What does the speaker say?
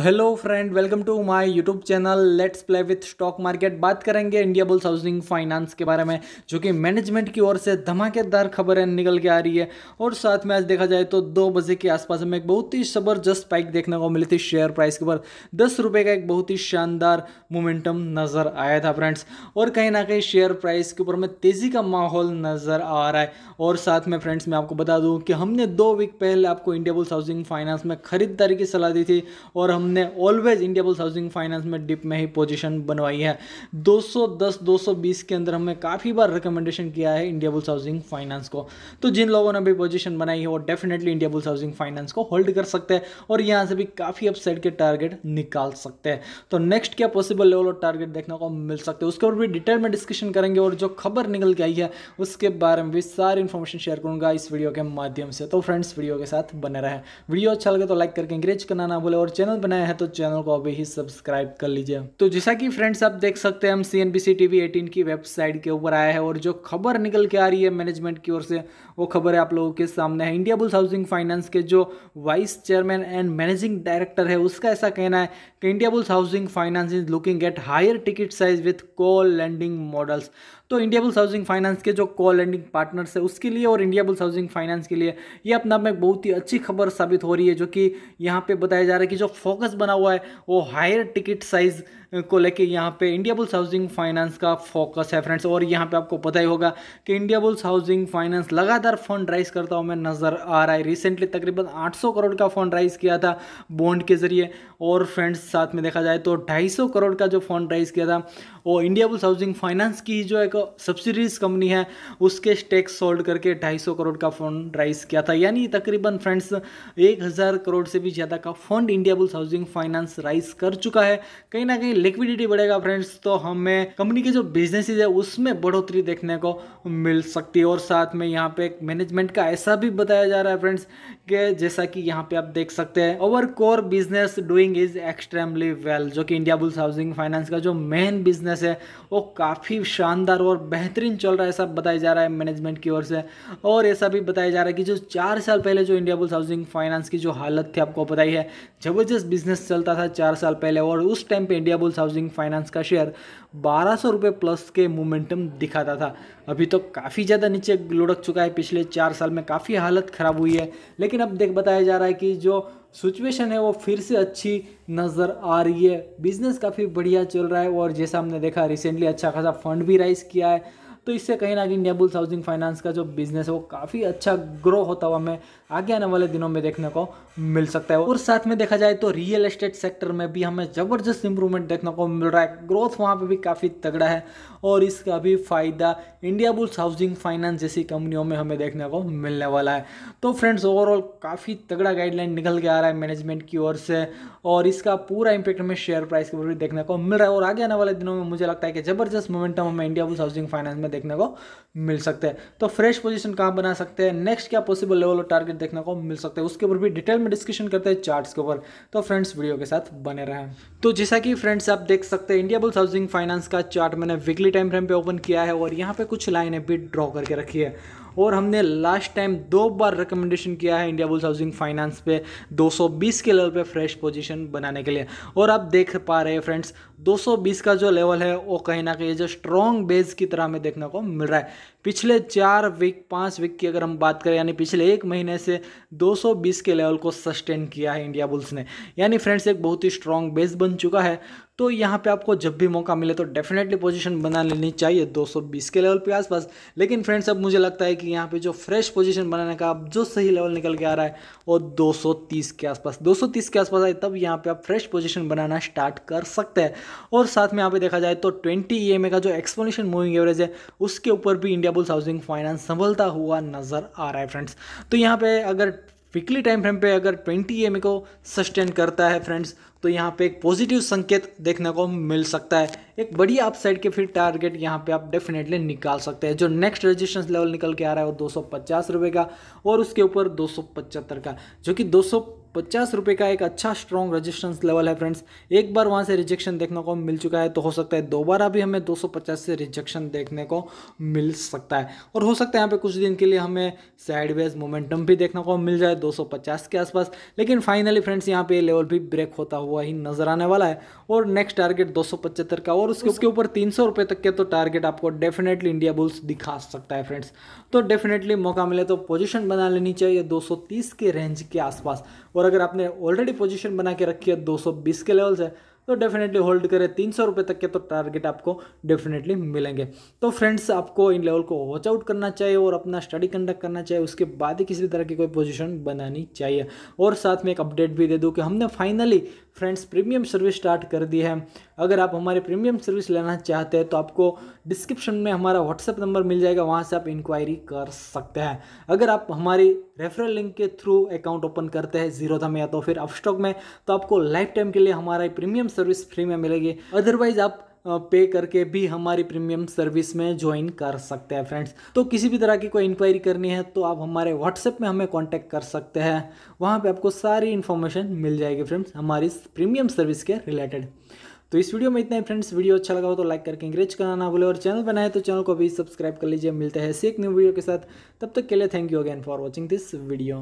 hello friend welcome to my YouTube channel let's play with stock market बात करेंगे India Indiabulls housing finance के बारे में जो कि मैनेजमेंट की ओर से धमाकेदार खबरें निकल के आ रही है और साथ में आज देखा जाए तो दो बजे के आसपास हमें एक बहुत ही ज़बरदस्त पाइक देखने को मिली थी शेयर प्राइस के ऊपर दस रुपये का एक बहुत ही शानदार मोमेंटम नज़र आया था फ्रेंड्स और कहीं ना कहीं शेयर प्राइस के ऊपर में तेज़ी का माहौल नज़र आ रहा है और साथ में फ्रेंड्स मैं आपको बता दूँ कि हमने दो वीक पहले आपको इंडिया बुल्स हाउसिंग फाइनेंस में खरीदारी की सलाह दी थी और हम हमने always Indiabulls housing finance में डिप में ही पोजीशन बनवाई है 210 220 के अंदर हमने काफ़ी बार रिकमेंडेशन किया है इंडिया बुल्स हाउसिंग फाइनेंस को तो जिन लोगों ने भी पोजीशन बनाई है वो definitely Indiabulls housing finance को होल्ड कर सकते हैं और यहाँ से भी काफ़ी अपसाइड के टारगेट निकाल सकते हैं तो नेक्स्ट क्या पॉसिबल लेवल और टारगेट देखने को मिल सकते हैं उसके ऊपर भी डिटेल में डिस्कशन करेंगे और जो खबर निकल के आई है उसके बारे में भी सारी इन्फॉर्मेशन शेयर करूँगा इस वीडियो के माध्यम से तो फ्रेंड्स वीडियो के साथ बने रहे वीडियो अच्छा लगे तो लाइक करके इंग्रेज करना ना भूले और चैनल बनाया है तो चैनल को अभी ही सब्सक्राइब कर लीजिए तो जैसा कि फ्रेंड्स आप देख सकते हैं हम सी एन टीवी एटीन की वेबसाइट के ऊपर आया है और जो खबर निकल के आ रही है मैनेजमेंट की ओर से वो खबर है आप लोगों के सामने है इंडिया बुल्स हाउसिंग फाइनेंस के जो vice chairman and managing director है उसका ऐसा कहना है कि Indiabulls housing finance is looking at higher ticket size with co lending models तो इंडिया बुल्स हाउसिंग फाइनेंस के जो कॉल लैंडिंग पार्टनर्स है उसके लिए और इंडिया बुल्स हाउसिंग फाइनेंस के लिए ये अपने आप में बहुत ही अच्छी खबर साबित हो रही है जो कि यहाँ पे बताया जा रहा है कि जो फोकस बना हुआ है वो हायर टिकट साइज़ को लेके यहाँ पे इंडिया बुल्स हाउसिंग फाइनेंस का फोकस है फ्रेंड्स और यहाँ पे आपको पता ही होगा कि इंडिया बुल्स हाउसिंग फाइनेंस लगातार फंड राइज करता हुआ मैं नज़र आ रहा है रिसेंटली तकरीबन 800 करोड़ का फंड राइज किया था बॉन्ड के ज़रिए और फ्रेंड्स साथ में देखा जाए तो 250 करोड़ का जो फंड राइज किया था वो इंडिया बुल्स हाउसिंग फाइनेंस की जो एक सब्सिडीज कंपनी है उसके स्टेक सोल्ड करके ढाई करोड़ का फंड राइज किया था यानी तकरीबन फ्रेंड्स एक करोड़ से भी ज़्यादा का fund Indiabulls housing finance raise कर चुका है कहीं ना कहीं लिक्विडिटी बढ़ेगा फ्रेंड्स तो हमें कंपनी के जो बिजनेसेस है उसमें बढ़ोतरी देखने को मिल सकती है और साथ में यहाँ पे मैनेजमेंट का ऐसा भी बताया जा रहा है फ्रेंड्स के जैसा कि यहाँ पे आप देख सकते हैं our core business doing is extremely well जो कि इंडिया बुल्स हाउसिंग फाइनेंस का जो मेन बिजनेस है वो काफ़ी शानदार और बेहतरीन चल रहा है ऐसा बताया जा रहा है मैनेजमेंट की ओर से और ऐसा भी बताया जा रहा है कि जो चार साल पहले जो इंडिया बुल्स हाउसिंग फाइनेंस की जो हालत थी आपको बताई है जबरदस्त बिजनेस चलता था चार साल पहले और उस टाइम पे इंडिया बुल्स हाउसिंग फाइनेंस का शेयर बारह सौ रुपये प्लस के मोमेंटम दिखाता था अभी तो काफ़ी ज़्यादा नीचे लुढ़क चुका है पिछले चार साल में काफ़ी हालत ख़राब हुई है लेकिन अब देख बताया जा रहा है कि जो सिचुएशन है वो फिर से अच्छी नज़र आ रही है बिज़नेस काफ़ी बढ़िया चल रहा है और जैसा हमने देखा रिसेंटली अच्छा खासा फंड भी राइज किया है तो इससे कहीं ना कहीं इंडिया बुल्स हाउसिंग फाइनेंस का जो बिजनेस है वो काफ़ी अच्छा ग्रो होता हुआ हमें आगे आने वाले दिनों में देखने को मिल सकता है और साथ में देखा जाए तो रियल एस्टेट सेक्टर में भी हमें ज़बरदस्त इंप्रूवमेंट देखने को मिल रहा है ग्रोथ वहाँ पर भी काफ़ी तगड़ा है और इसका भी फायदा इंडिया बुल्स हाउसिंग फाइनेंस जैसी कंपनियों में हमें देखने को मिलने वाला है तो फ्रेंड्स ओवरऑल काफ़ी तगड़ा गाइडलाइन निकल के आ रहा है मैनेजमेंट की ओर से और इसका पूरा इंपैक्ट हमें शेयर प्राइस के ऊपर भी देखने को मिल रहा है और आगे आने वाले दिनों में मुझे लगता है कि जबरदस्त मोमेंटम हमें इंडिया बुल्स हाउसिंग फाइनेंस में देखने को मिल सकते हैं तो फ्रेश पोजीशन कहाँ बना सकते हैं नेक्स्ट क्या पॉसिबल लेवल और टारगेट देखने को मिल सकते हैं उसके ऊपर भी डिटेल में डिस्कशन करते हैं चार्ट्स के ऊपर तो फ्रेंड्स वीडियो के साथ बने रहें तो जैसा कि फ्रेंड्स आप देख सकते हैं इंडिया बुल्स हाउसिंग फाइनेंस का चार्ट मैंने वीकली टाइम फ्रेम पर ओपन किया है और यहाँ पर कुछ लाइनें भी ड्रॉ करके रखी है और हमने लास्ट टाइम दो बार रिकमेंडेशन किया है इंडिया बुल्स हाउसिंग फाइनेंस पे 220 के लेवल पे फ्रेश पोजीशन बनाने के लिए और आप देख पा रहे हैं फ्रेंड्स 220 का जो लेवल है वो कहीं ना कहीं जो स्ट्रॉन्ग बेस की तरह हमें देखने को मिल रहा है पिछले चार वीक पाँच वीक की अगर हम बात करें यानी पिछले एक महीने से 220 के लेवल को सस्टेन किया है इंडिया बुल्स ने यानी फ्रेंड्स एक बहुत ही स्ट्रॉन्ग बेस बन चुका है तो यहाँ पे आपको जब भी मौका मिले तो डेफिनेटली पोजीशन बना लेनी चाहिए 220 के लेवल पे आसपास लेकिन फ्रेंड्स अब मुझे लगता है कि यहाँ पे जो फ्रेश पोजीशन बनाने का अब जो सही लेवल निकल के आ रहा है वो 230 के आसपास 230 के आसपास आए तब यहाँ पे आप फ्रेश पोजीशन बनाना स्टार्ट कर सकते हैं और साथ में यहाँ पे देखा जाए तो ट्वेंटी ई e का जो एक्सपोनेशन मूविंग एवरेज है उसके ऊपर भी इंडिया बुल्स हाउसिंग फाइनेंस संभलता हुआ नजर आ रहा है फ्रेंड्स तो यहाँ पे अगर वीकली टाइम फ्रेम पे अगर 20 एम को सस्टेन करता है फ्रेंड्स तो यहाँ पे एक पॉजिटिव संकेत देखने को मिल सकता है एक बड़ी अपसाइड के फिर टारगेट यहाँ पे आप डेफिनेटली निकाल सकते हैं जो नेक्स्ट रेजिस्टेंस लेवल निकल के आ रहा है वो दो सौ का और उसके ऊपर दो का जो कि दो पचास रुपये का एक अच्छा स्ट्रॉन्ग रेजिस्टेंस लेवल है फ्रेंड्स एक बार वहाँ से रिजेक्शन देखने को मिल चुका है तो हो सकता है दोबारा भी हमें 250 से रिजेक्शन देखने को मिल सकता है और हो सकता है यहाँ पे कुछ दिन के लिए हमें साइडवेज मोमेंटम भी देखने को मिल जाए 250 के आसपास लेकिन फाइनली फ्रेंड्स यहाँ पर लेवल भी ब्रेक होता हुआ ही नजर आने वाला है और नेक्स्ट टारगेट दो का और उसके ऊपर तीन सौ तक के तो टारगेट आपको डेफिनेटली इंडिया बुल्स दिखा सकता है फ्रेंड्स तो डेफिनेटली मौका मिले तो पोजिशन बना लेनी चाहिए दो के रेंज के आसपास और अगर आपने ऑलरेडी पोजीशन बना के रखी है 220 के लेवल से तो डेफिनेटली होल्ड करें तीन सौ रुपये तक के तो टारगेट आपको डेफिनेटली मिलेंगे तो फ्रेंड्स आपको इन लेवल को वॉच आउट करना चाहिए और अपना स्टडी कंडक्ट करना चाहिए उसके बाद ही किसी तरह की कोई पोजीशन बनानी चाहिए और साथ में एक अपडेट भी दे दूँ कि हमने finally friends premium service start कर दी है अगर आप हमारे प्रीमियम सर्विस लेना चाहते हैं तो आपको डिस्क्रिप्शन में हमारा व्हाट्सएप नंबर मिल जाएगा वहाँ से आप इंक्वायरी कर सकते हैं अगर आप हमारी रेफरल लिंक के थ्रू अकाउंट ओपन करते हैं जीरो में या तो फिर अपस्टॉक में तो आपको लाइफ टाइम के लिए हमारा प्रीमियम सर्विस फ्री में मिलेगी अदरवाइज आप पे करके भी हमारी प्रीमियम सर्विस में ज्वाइन कर सकते हैं फ्रेंड्स तो किसी भी तरह की कोई इंक्वायरी करनी है तो आप हमारे व्हाट्सएप में हमें कांटेक्ट कर सकते हैं वहाँ पे आपको सारी इन्फॉर्मेशन मिल जाएगी फ्रेंड्स हमारी प्रीमियम सर्विस के रिलेटेड तो इस वीडियो में इतना ही फ्रेंड्स वीडियो अच्छा लगा हो तो लाइक करके इंग्रेज करना ना भूले और चैनल बनाए तो चैनल को भी सब्सक्राइब कर लीजिए मिलते हैं ऐसे एक न्यू वीडियो के साथ तब तक के लिए thank you again for watching this video